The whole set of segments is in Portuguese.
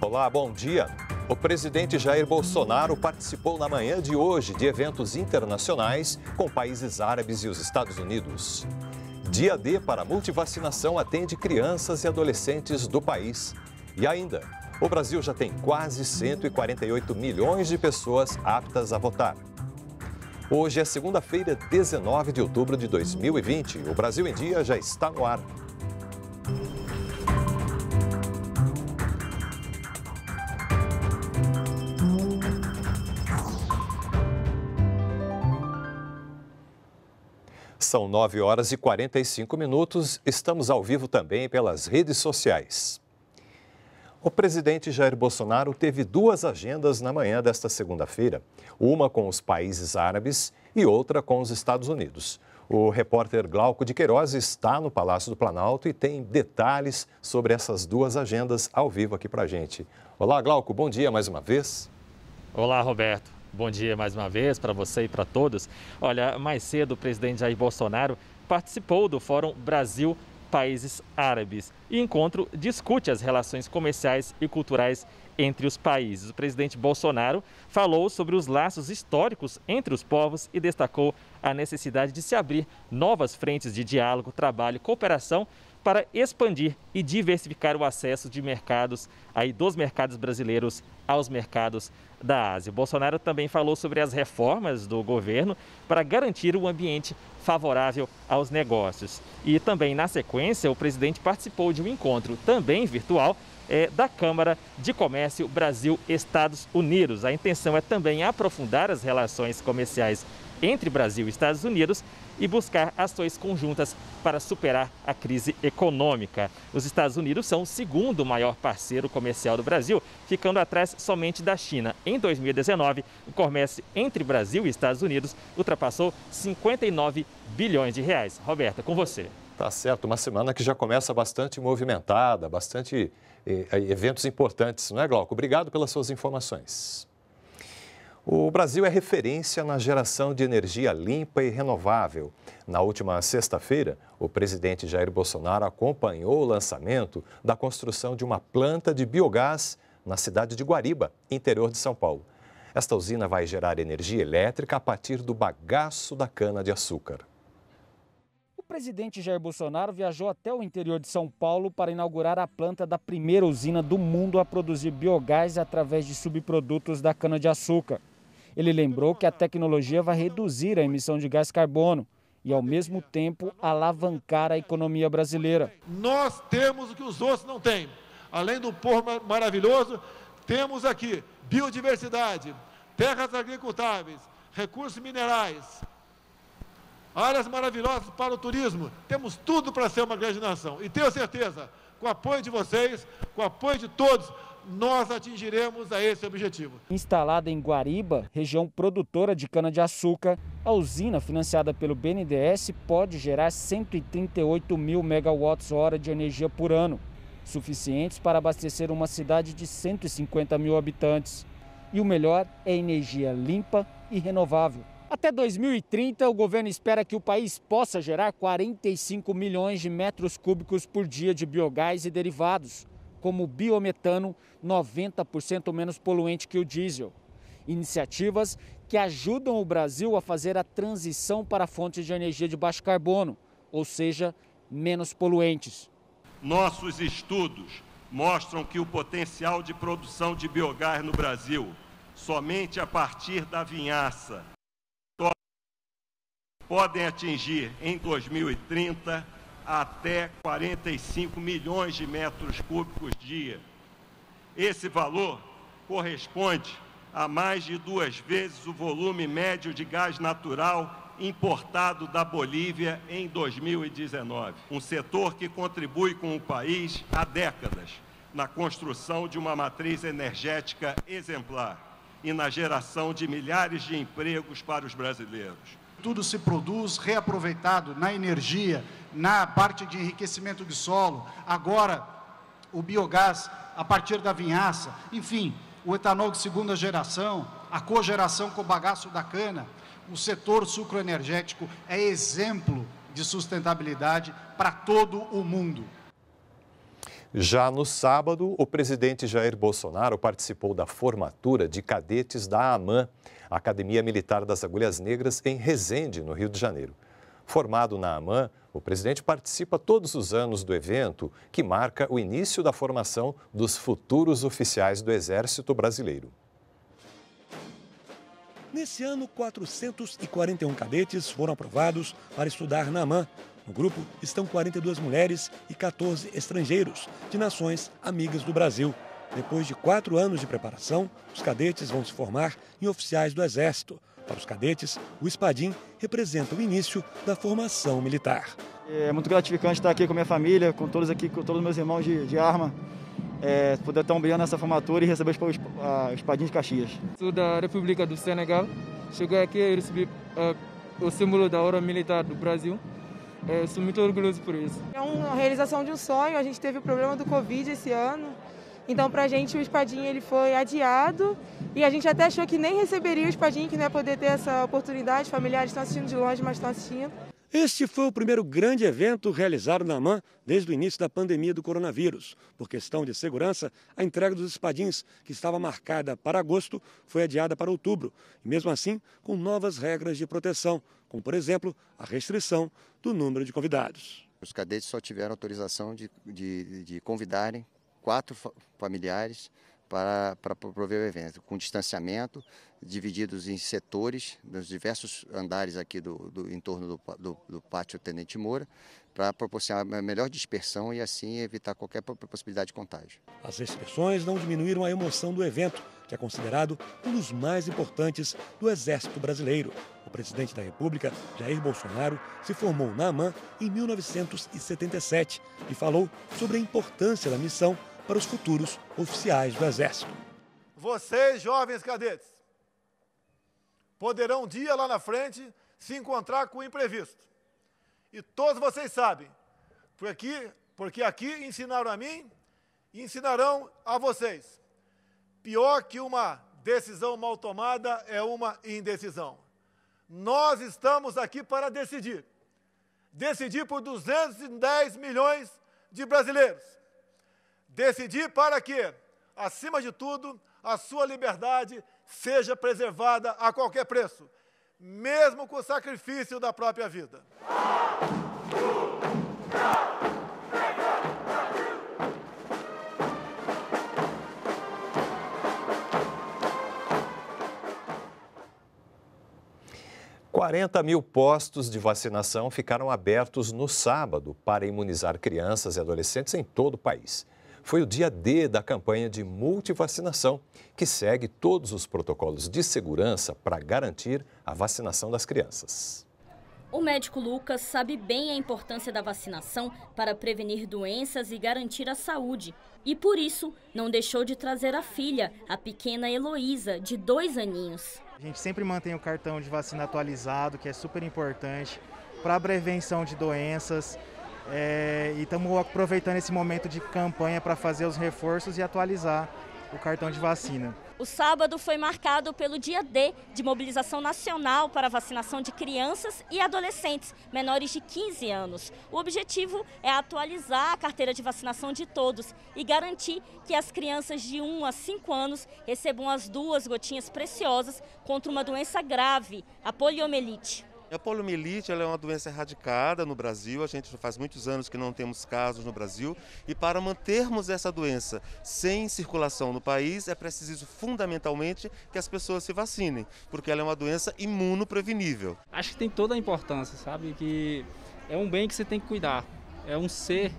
Olá, bom dia. O presidente Jair Bolsonaro participou na manhã de hoje de eventos internacionais com países árabes e os Estados Unidos. Dia D para multivacinação atende crianças e adolescentes do país. E ainda, o Brasil já tem quase 148 milhões de pessoas aptas a votar. Hoje é segunda-feira, 19 de outubro de 2020. O Brasil em Dia já está no ar. São 9 horas e 45 minutos. Estamos ao vivo também pelas redes sociais. O presidente Jair Bolsonaro teve duas agendas na manhã desta segunda-feira: uma com os países árabes e outra com os Estados Unidos. O repórter Glauco de Queiroz está no Palácio do Planalto e tem detalhes sobre essas duas agendas ao vivo aqui para gente. Olá, Glauco, bom dia mais uma vez. Olá, Roberto. Bom dia mais uma vez para você e para todos. Olha, mais cedo o presidente Jair Bolsonaro participou do Fórum Brasil Países Árabes e encontro discute as relações comerciais e culturais entre os países. O presidente Bolsonaro falou sobre os laços históricos entre os povos e destacou a necessidade de se abrir novas frentes de diálogo, trabalho e cooperação para expandir e diversificar o acesso de mercados aí dos mercados brasileiros aos mercados da Ásia. Bolsonaro também falou sobre as reformas do governo para garantir um ambiente favorável aos negócios. E também, na sequência, o presidente participou de um encontro, também virtual, é, da Câmara de Comércio Brasil-Estados Unidos. A intenção é também aprofundar as relações comerciais entre Brasil e Estados Unidos e buscar ações conjuntas para superar a crise econômica. Os Estados Unidos são o segundo maior parceiro comercial do Brasil, ficando atrás somente da China. Em 2019, o comércio entre Brasil e Estados Unidos ultrapassou 59 bilhões de reais. Roberta, com você. Tá certo, uma semana que já começa bastante movimentada, bastante eh, eventos importantes, não é, Glauco? Obrigado pelas suas informações. O Brasil é referência na geração de energia limpa e renovável. Na última sexta-feira, o presidente Jair Bolsonaro acompanhou o lançamento da construção de uma planta de biogás na cidade de Guariba, interior de São Paulo. Esta usina vai gerar energia elétrica a partir do bagaço da cana-de-açúcar. O presidente Jair Bolsonaro viajou até o interior de São Paulo para inaugurar a planta da primeira usina do mundo a produzir biogás através de subprodutos da cana-de-açúcar. Ele lembrou que a tecnologia vai reduzir a emissão de gás carbono e, ao mesmo tempo, alavancar a economia brasileira. Nós temos o que os outros não têm. Além do povo maravilhoso, temos aqui biodiversidade, terras agricultáveis, recursos minerais, áreas maravilhosas para o turismo. Temos tudo para ser uma grande nação. E tenho certeza, com o apoio de vocês, com o apoio de todos, nós atingiremos a esse objetivo. Instalada em Guariba, região produtora de cana-de-açúcar, a usina financiada pelo BNDES pode gerar 138 mil megawatts-hora de energia por ano, suficientes para abastecer uma cidade de 150 mil habitantes. E o melhor é energia limpa e renovável. Até 2030, o governo espera que o país possa gerar 45 milhões de metros cúbicos por dia de biogás e derivados como o biometano, 90% menos poluente que o diesel. Iniciativas que ajudam o Brasil a fazer a transição para fontes de energia de baixo carbono, ou seja, menos poluentes. Nossos estudos mostram que o potencial de produção de biogás no Brasil, somente a partir da vinhaça, podem atingir em 2030 até 45 milhões de metros cúbicos dia. Esse valor corresponde a mais de duas vezes o volume médio de gás natural importado da Bolívia em 2019. Um setor que contribui com o país há décadas na construção de uma matriz energética exemplar e na geração de milhares de empregos para os brasileiros tudo se produz reaproveitado na energia, na parte de enriquecimento de solo, agora o biogás a partir da vinhaça, enfim, o etanol de segunda geração, a cogeração com o bagaço da cana. O setor sucroenergético é exemplo de sustentabilidade para todo o mundo. Já no sábado, o presidente Jair Bolsonaro participou da formatura de cadetes da AMAN, Academia Militar das Agulhas Negras, em Resende, no Rio de Janeiro. Formado na AMAN, o presidente participa todos os anos do evento, que marca o início da formação dos futuros oficiais do Exército Brasileiro. Nesse ano, 441 cadetes foram aprovados para estudar na AMAN, no grupo estão 42 mulheres e 14 estrangeiros de nações amigas do Brasil. Depois de quatro anos de preparação, os cadetes vão se formar em oficiais do Exército. Para os cadetes, o espadim representa o início da formação militar. É muito gratificante estar aqui com minha família, com todos aqui, com todos meus irmãos de, de arma. É, poder estar brilhando nessa formatura e receber os, espadim de Caxias. Sou da República do Senegal. Cheguei aqui e recebi é, o símbolo da hora militar do Brasil. É, eu sou muito orgulhoso por isso. É uma realização de um sonho. A gente teve o problema do Covid esse ano. Então, para a gente, o espadim ele foi adiado e a gente até achou que nem receberia o espadim, que não ia poder ter essa oportunidade. Familiares estão assistindo de longe, mas estão assistindo. Este foi o primeiro grande evento realizado na AMAN desde o início da pandemia do coronavírus. Por questão de segurança, a entrega dos espadins, que estava marcada para agosto, foi adiada para outubro, e mesmo assim com novas regras de proteção, como, por exemplo, a restrição do número de convidados. Os cadetes só tiveram autorização de, de, de convidarem quatro familiares para, para prover o evento, com distanciamento, divididos em setores, nos diversos andares aqui do, do entorno do, do, do pátio Tenente Moura, para proporcionar a melhor dispersão e assim evitar qualquer possibilidade de contágio. As restrições não diminuíram a emoção do evento, que é considerado um dos mais importantes do Exército Brasileiro. O presidente da República, Jair Bolsonaro, se formou na AMAN em 1977 e falou sobre a importância da missão para os futuros oficiais do Exército. Vocês, jovens cadetes, poderão um dia lá na frente se encontrar com o imprevisto. E todos vocês sabem, porque, porque aqui ensinaram a mim e ensinarão a vocês. Pior que uma decisão mal tomada é uma indecisão. Nós estamos aqui para decidir. Decidir por 210 milhões de brasileiros. Decidir para que, acima de tudo, a sua liberdade seja preservada a qualquer preço, mesmo com o sacrifício da própria vida. 40 mil postos de vacinação ficaram abertos no sábado para imunizar crianças e adolescentes em todo o país. Foi o dia D da campanha de multivacinação, que segue todos os protocolos de segurança para garantir a vacinação das crianças. O médico Lucas sabe bem a importância da vacinação para prevenir doenças e garantir a saúde. E por isso, não deixou de trazer a filha, a pequena Heloísa, de dois aninhos. A gente sempre mantém o cartão de vacina atualizado, que é super importante, para a prevenção de doenças. É, e estamos aproveitando esse momento de campanha para fazer os reforços e atualizar o cartão de vacina. O sábado foi marcado pelo dia D de mobilização nacional para a vacinação de crianças e adolescentes menores de 15 anos. O objetivo é atualizar a carteira de vacinação de todos e garantir que as crianças de 1 a 5 anos recebam as duas gotinhas preciosas contra uma doença grave, a poliomielite. A poliomielite é uma doença erradicada no Brasil, a gente faz muitos anos que não temos casos no Brasil, e para mantermos essa doença sem circulação no país, é preciso fundamentalmente que as pessoas se vacinem, porque ela é uma doença imunoprevenível. Acho que tem toda a importância, sabe? Que é um bem que você tem que cuidar, é um ser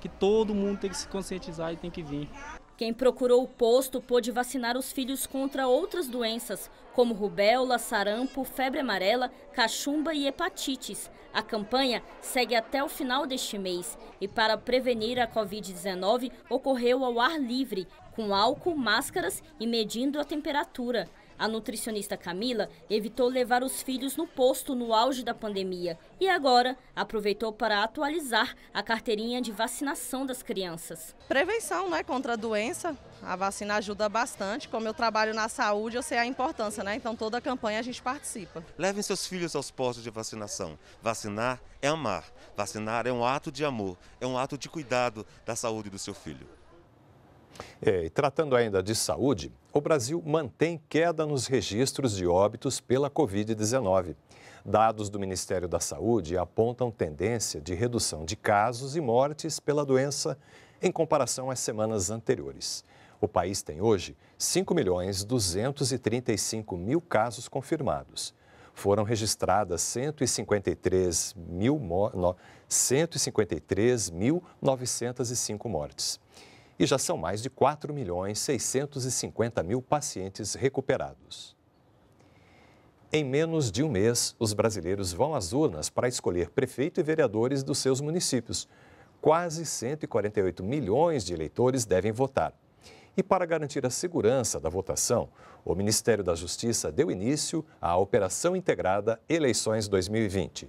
que todo mundo tem que se conscientizar e tem que vir. Quem procurou o posto pôde vacinar os filhos contra outras doenças, como rubéola, sarampo, febre amarela, cachumba e hepatites. A campanha segue até o final deste mês e, para prevenir a Covid-19, ocorreu ao ar livre, com álcool, máscaras e medindo a temperatura. A nutricionista Camila evitou levar os filhos no posto no auge da pandemia e agora aproveitou para atualizar a carteirinha de vacinação das crianças. Prevenção né, contra a doença, a vacina ajuda bastante. Como eu trabalho na saúde, eu sei a importância, né? então toda a campanha a gente participa. Levem seus filhos aos postos de vacinação. Vacinar é amar, vacinar é um ato de amor, é um ato de cuidado da saúde do seu filho. É, e tratando ainda de saúde, o Brasil mantém queda nos registros de óbitos pela Covid-19. Dados do Ministério da Saúde apontam tendência de redução de casos e mortes pela doença em comparação às semanas anteriores. O país tem hoje 5.235.000 casos confirmados. Foram registradas 153.905 153 mortes e já são mais de 4 milhões 650 mil pacientes recuperados. Em menos de um mês, os brasileiros vão às urnas para escolher prefeito e vereadores dos seus municípios. Quase 148 milhões de eleitores devem votar. E para garantir a segurança da votação, o Ministério da Justiça deu início à Operação Integrada Eleições 2020.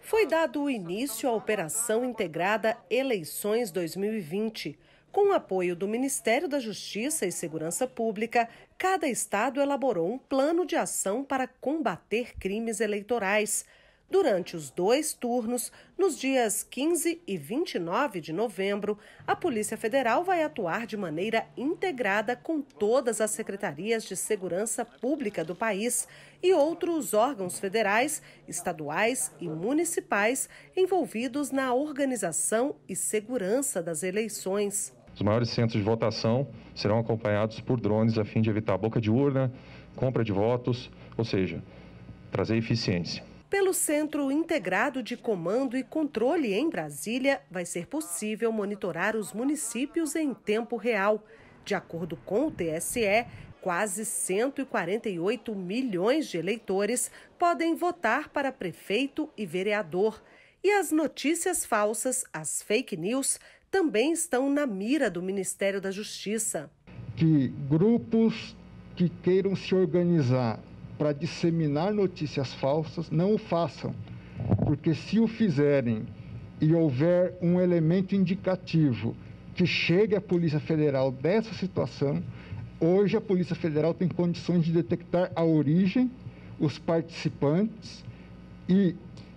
Foi dado o início à Operação Integrada Eleições 2020 com o apoio do Ministério da Justiça e Segurança Pública, cada estado elaborou um plano de ação para combater crimes eleitorais. Durante os dois turnos, nos dias 15 e 29 de novembro, a Polícia Federal vai atuar de maneira integrada com todas as secretarias de segurança pública do país e outros órgãos federais, estaduais e municipais envolvidos na organização e segurança das eleições. Os maiores centros de votação serão acompanhados por drones a fim de evitar boca de urna, compra de votos, ou seja, trazer eficiência. Pelo Centro Integrado de Comando e Controle em Brasília, vai ser possível monitorar os municípios em tempo real. De acordo com o TSE, quase 148 milhões de eleitores podem votar para prefeito e vereador. E as notícias falsas, as fake news, também estão na mira do Ministério da Justiça. Que grupos que queiram se organizar para disseminar notícias falsas não o façam, porque se o fizerem e houver um elemento indicativo que chegue à Polícia Federal dessa situação, hoje a Polícia Federal tem condições de detectar a origem, os participantes e,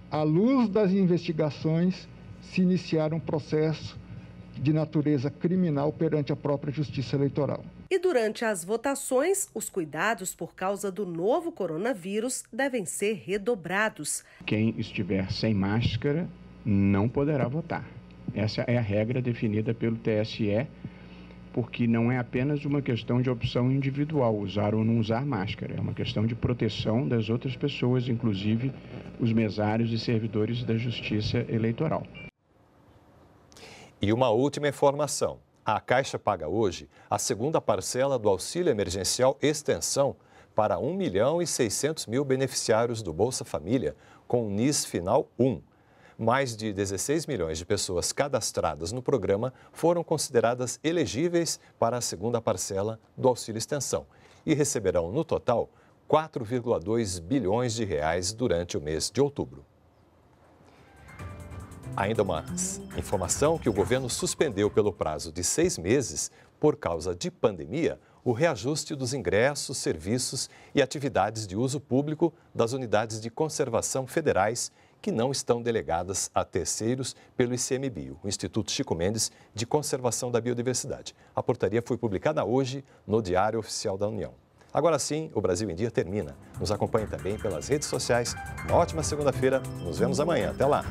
à luz das investigações, se iniciar um processo de natureza criminal perante a própria Justiça Eleitoral. E durante as votações, os cuidados por causa do novo coronavírus devem ser redobrados. Quem estiver sem máscara não poderá votar. Essa é a regra definida pelo TSE, porque não é apenas uma questão de opção individual, usar ou não usar máscara. É uma questão de proteção das outras pessoas, inclusive os mesários e servidores da Justiça Eleitoral. E uma última informação: a Caixa paga hoje a segunda parcela do auxílio emergencial extensão para 1 milhão e 600 mil beneficiários do Bolsa Família com NIS Final 1. Mais de 16 milhões de pessoas cadastradas no programa foram consideradas elegíveis para a segunda parcela do auxílio extensão e receberão, no total, 4,2 bilhões de reais durante o mês de outubro. Ainda uma informação que o governo suspendeu pelo prazo de seis meses, por causa de pandemia, o reajuste dos ingressos, serviços e atividades de uso público das unidades de conservação federais que não estão delegadas a terceiros pelo ICMBio, o Instituto Chico Mendes de Conservação da Biodiversidade. A portaria foi publicada hoje no Diário Oficial da União. Agora sim, o Brasil em Dia termina. Nos acompanhe também pelas redes sociais. Uma ótima segunda-feira. Nos vemos amanhã. Até lá.